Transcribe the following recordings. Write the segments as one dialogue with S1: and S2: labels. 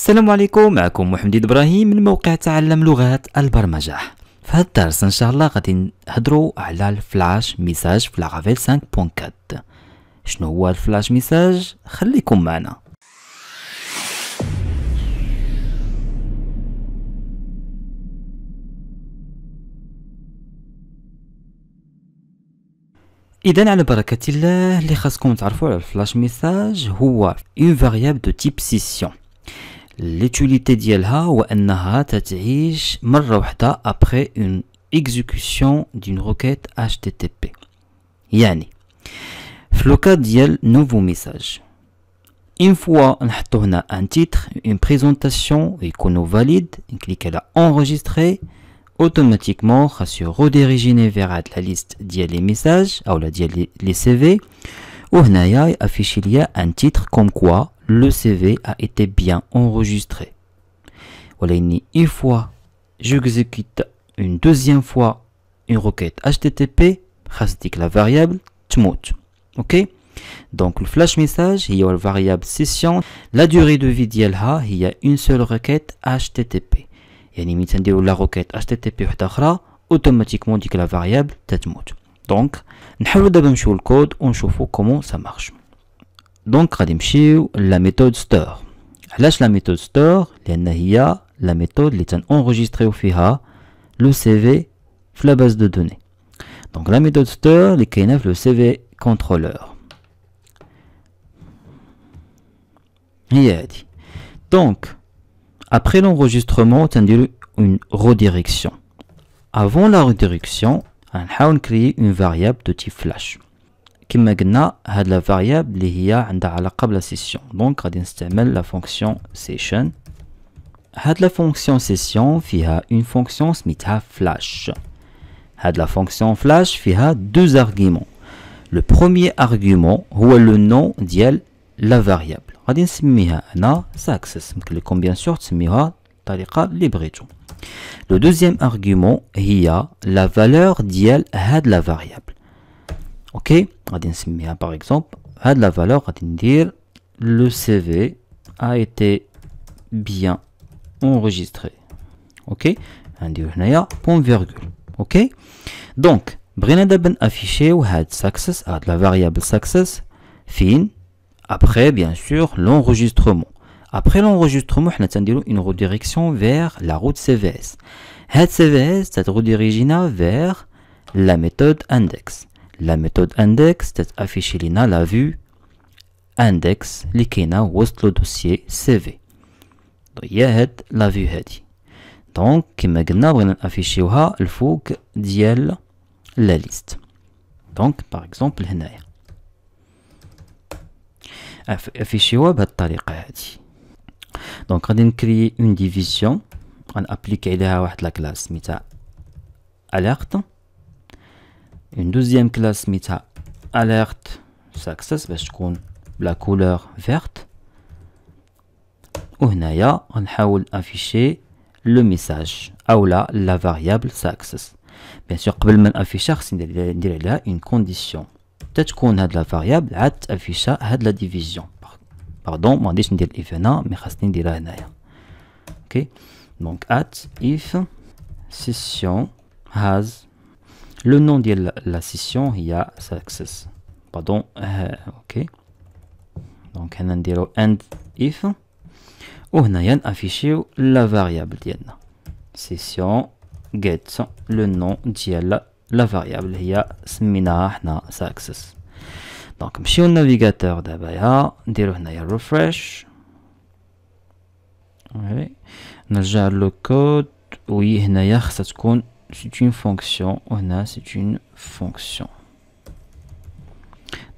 S1: السلام عليكم معكم محمد ابراهيم من موقع تعلم لغات البرمجه في هذا الدرس ان شاء الله غادي نهضروا على الفلاش ميساج في لافيل 5.4 شنو هو الفلاش ميساج خليكم معنا اذا على بركه الله اللي خاصكم تعرفوا على الفلاش ميساج هو اون فاريابل دو تيب سيسيون l'utilité d'Yelha ou انها تتعيش après une exécution d'une requête http y'a Floka Diel, nouveau message. une fois qu'on a un titre une présentation icône valide clique à enregistrer automatiquement se rediriger vers la liste d'iel les messages ou la les CV on a affiché un titre comme quoi le CV a été bien enregistré. Voilà, une fois, j'exécute une deuxième fois une requête HTTP, la variable Tmout. OK Donc le flash message, il y a la variable session, la durée de vie il y a une seule requête HTTP. يعني oh, la requête HTTP automatiquement dit que la variable تتموت. Donc, le le نمشيو on chauffe comment ça marche. Donc, la méthode store. Lâche la méthode store, les a la méthode qui enregistré au FIRA, le CV, la base de données. Donc, la méthode store, les dans le CV, contrôleur. Donc, après l'enregistrement, on tient une redirection. Avant la redirection, on créé une variable de type flash. Qui est la variable qui à la session? Donc, Radin allons utiliser la fonction session. La fonction session via une fonction qui à flash. La fonction flash a deux arguments. Le premier argument est le nom de la variable. Nous combien utiliser variable. la libre. Le deuxième argument est la valeur de la variable ok par exemple à la valeur à dire le cv a été bien enregistré ok va dire point virgule ok donc on va afficher ou had success à la variable success fin après bien sûr l'enregistrement après l'enregistrement on a dire une redirection vers la route cvs had cvs cette redirigina vers la méthode index la méthode index, c'est affichée la vue index, l'IKENA, ou le dossier CV. Donc, il y a la vue Donc, maintenant, on va afficher le FOUG DIEL la liste. Donc, par exemple, l'INA. Afficher le FOUG DIEL Donc, on va créer une division. On va à la classe, alerte. Une deuxième classe met à alert success avec la couleur verte. et on a eu on a le message. Aulas la variable success. Bien sûr on moment d'afficher, une condition. si être a la variable at affiché a la division. Pardon, m'ont dit pas y avait un mais je signale qu'il y en a. Ok, donc at if session has le nom de la, session il y a success pardon euh, ok donc un end if ou on a affiché la variable session get le nom de la, variable il y a success donc je suis au navigateur d'abord il y a refresh le code Oui, وي a خاصها تكون c'est une fonction on a c'est une fonction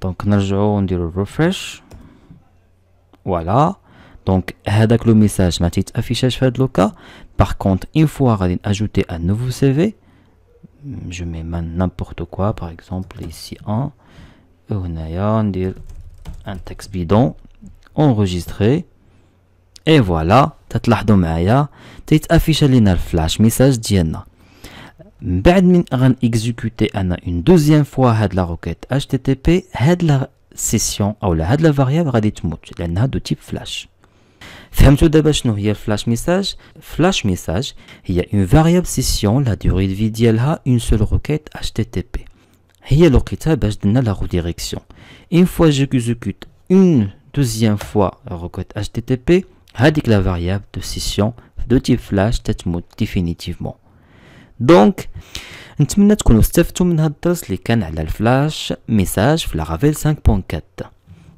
S1: donc on dit le refresh voilà donc avec le message ma تيتافيشاش fait fait لوكا par contre une fois ajouter un nouveau CV je mets n'importe quoi par exemple ici 1 on dit un texte bidon enregistré et voilà تتلاحظوا معايا affiché لينا flash message ديالنا badmin admettons exécuté une deuxième fois Had la requête HTTP Had la session ou la variable de type Elle de type flash. Faisons le débat flash message. Flash message. Il y une variable session, la durée de vie elle une seule requête HTTP. et la a la redirection. Une fois que j'exécute une deuxième fois la requête HTTP, la variable de session de type flash, cette définitivement. دونك نتمنى تكونوا استفدتوا من هذا الدرس اللي كان على الفلاش ميساج في لافيل 5.4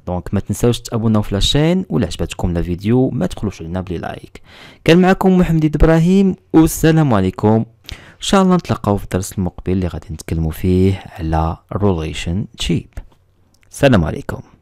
S1: دونك ما تنساوش تابوناو في لاشين ولا عجبتكم لا فيديو ما تخلوش علينا بلي لايك كان معكم محمد ابراهيم والسلام عليكم ان شاء الله نتلاقاو في الدرس المقبل اللي غادي نتكلموا فيه على روليشن شيب السلام عليكم